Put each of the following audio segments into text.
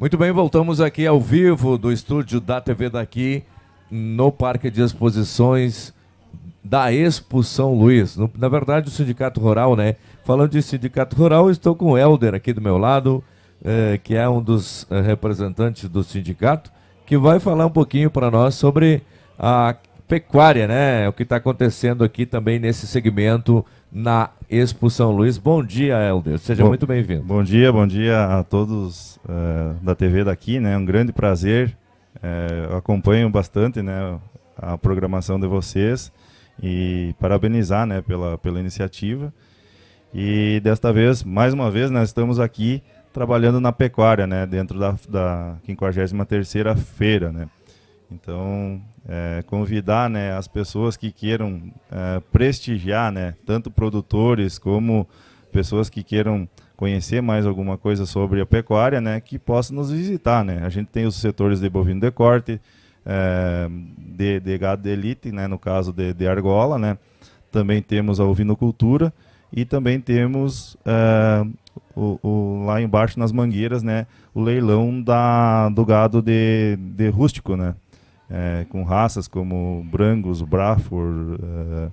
Muito bem, voltamos aqui ao vivo do estúdio da TV daqui, no Parque de Exposições da Expo São Luís. No, na verdade, o Sindicato Rural, né? Falando de Sindicato Rural, estou com o Helder aqui do meu lado, eh, que é um dos eh, representantes do sindicato, que vai falar um pouquinho para nós sobre a pecuária, né? O que está acontecendo aqui também nesse segmento na são Luiz. Bom dia, Helder. Seja bom, muito bem-vindo. Bom dia, bom dia a todos é, da TV daqui, né? Um grande prazer. É, eu acompanho bastante, né, a programação de vocês e parabenizar, né, pela pela iniciativa. E desta vez, mais uma vez, nós né, estamos aqui trabalhando na pecuária, né, dentro da, da 53ª feira, né. Então, é, convidar né, as pessoas que queiram é, prestigiar, né, tanto produtores como pessoas que queiram conhecer mais alguma coisa sobre a pecuária, né, que possam nos visitar. Né. A gente tem os setores de bovino de corte, é, de, de, gado de elite, né, no caso de, de argola, né. também temos a ovinocultura e também temos é, o, o, lá embaixo nas mangueiras né, o leilão da, do gado de, de rústico, né, é, com raças como brangos, Braford, é,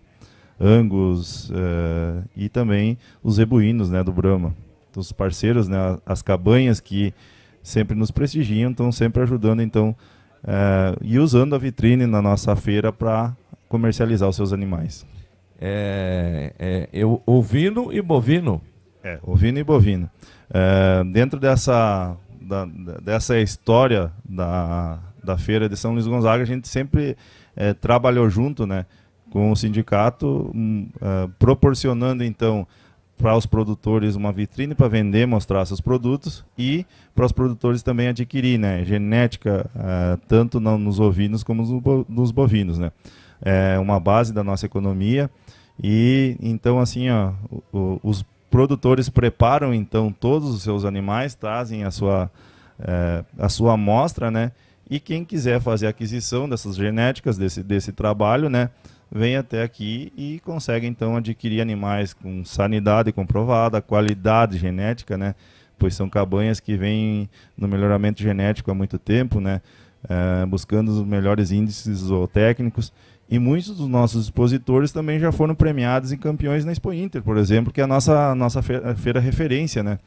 Angus é, e também os rebuínos né, do Brahma. Então, os parceiros, né, as cabanhas que sempre nos prestigiam, estão sempre ajudando então e usando a vitrine na nossa feira para comercializar os seus animais. É, é, eu, ovino e bovino. É, ovino e bovino. dentro dessa, da, dessa história da, da feira de São Luís Gonzaga, a gente sempre é, trabalhou junto, né, com o sindicato, um, uh, é, proporcionando então para os produtores uma vitrine para vender, mostrar seus produtos e para os produtores também adquirir, né, genética uh, tanto nos ovinos como nos, nos bovinos, né, é uma base da nossa economia e então assim, ó, o, os produtores preparam então todos os seus animais, trazem a sua é, a sua amostra, né? E quem quiser fazer aquisição dessas genéticas, desse, desse trabalho, né, vem até aqui e consegue então adquirir animais com sanidade comprovada, qualidade genética, né, pois são cabanhas que vêm no melhoramento genético há muito tempo, né, é, buscando os melhores índices zootécnicos. E muitos dos nossos expositores também já foram premiados em campeões na Expo Inter, por exemplo, que é a nossa, nossa feira referência, né?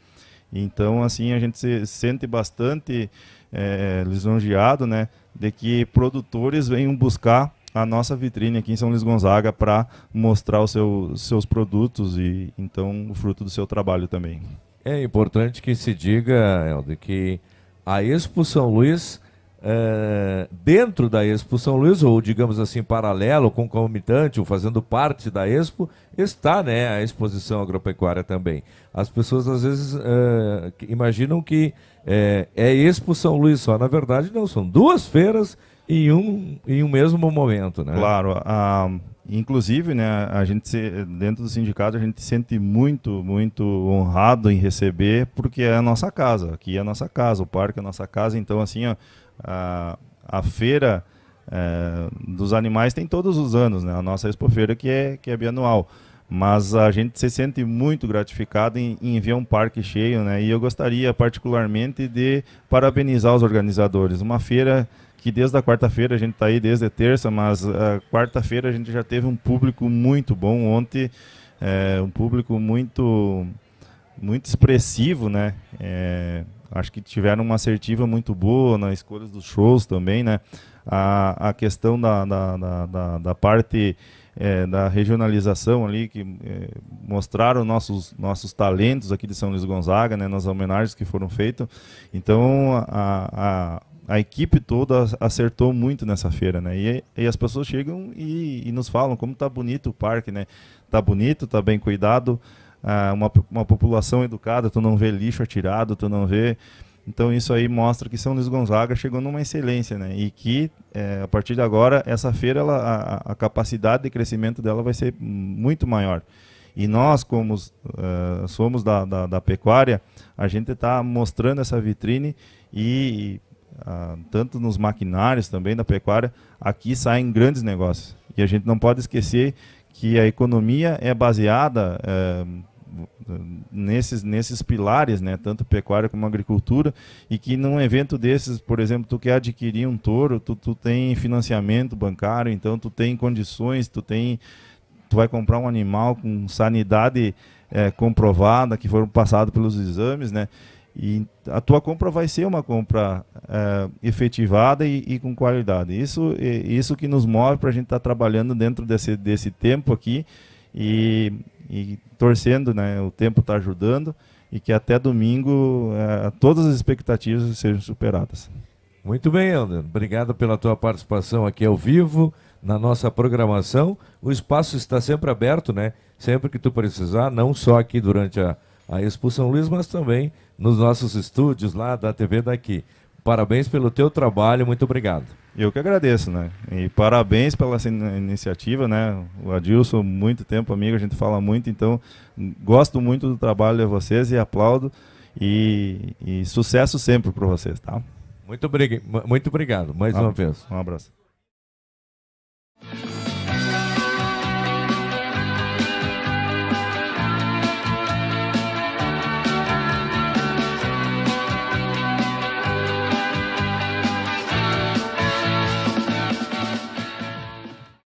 Então, assim, a gente se sente bastante é, lisonjeado, né, de que produtores venham buscar a nossa vitrine aqui em São Luís Gonzaga para mostrar os seu, seus produtos e, então, o fruto do seu trabalho também. É importante que se diga, Helder, que a Expo São Luís é, dentro da Expo São Luís, ou digamos assim, paralelo, concomitante, ou fazendo parte da Expo, está né, a exposição agropecuária também. As pessoas às vezes é, imaginam que é, é Expo São Luís só, na verdade não, são duas feiras em um, em um mesmo momento, né? Claro. A, inclusive, né, a gente se, dentro do sindicato a gente se sente muito, muito honrado em receber, porque é a nossa casa. Aqui é a nossa casa, o parque é a nossa casa. Então, assim, ó, a, a feira é, dos animais tem todos os anos, né? A nossa expofeira que é, que é bianual mas a gente se sente muito gratificado em, em, ver um parque cheio, né? E eu gostaria particularmente de parabenizar os organizadores. Uma feira que desde a quarta-feira, a gente está aí desde terça, mas a eh, quarta-feira a gente já teve um público muito bom ontem, é, um público muito muito expressivo, né? É, acho que tiveram uma assertiva muito boa na escolha dos shows também, né? A, a questão da, da, da, da parte é, da regionalização ali, que é, mostraram nossos, nossos talentos aqui de São Luís Gonzaga, né? Nas homenagens que foram feitas. Então, a a equipe toda acertou muito nessa feira, né? E, e as pessoas chegam e, e, nos falam como tá bonito o parque, né? Tá bonito, tá bem cuidado, ah, uma, uma população educada, tu não vê lixo atirado, tu não vê... Então isso aí mostra que São Luís Gonzaga chegou numa excelência, né? E que é, a partir de agora essa feira, ela, a, a, capacidade de crescimento dela vai ser muito maior. E nós, como uh, somos da, da, da pecuária, a gente está mostrando essa vitrine e ah, tanto nos maquinários também da pecuária, aqui saem grandes negócios. E a gente não pode esquecer que a economia é baseada é, nesses, nesses pilares, né? tanto pecuária como agricultura, e que num evento desses, por exemplo, tu quer adquirir um touro, tu, tu tem financiamento bancário, então tu tem condições, tu tem tu vai comprar um animal com sanidade é, comprovada, que foram passados pelos exames, né? E a tua compra vai ser uma compra é, efetivada e, e, com qualidade. Isso, isso que nos move para a gente estar tá trabalhando dentro desse, desse tempo aqui e, e torcendo, né? O tempo está ajudando e que até domingo é, todas as expectativas sejam superadas. Muito bem, Helder. Obrigado pela tua participação aqui ao vivo na nossa programação. O espaço está sempre aberto, né? Sempre que tu precisar, não só aqui durante a a Expo São Luís, mas também nos nossos estúdios lá da TV daqui. Parabéns pelo teu trabalho, muito obrigado. Eu que agradeço, né? E parabéns pela iniciativa, né? O Adilson, muito tempo amigo, a gente fala muito, então hum, gosto muito do trabalho de vocês e aplaudo. E, e sucesso sempre para vocês, tá? Muito, muito obrigado, mais tá. uma vez. Um abraço.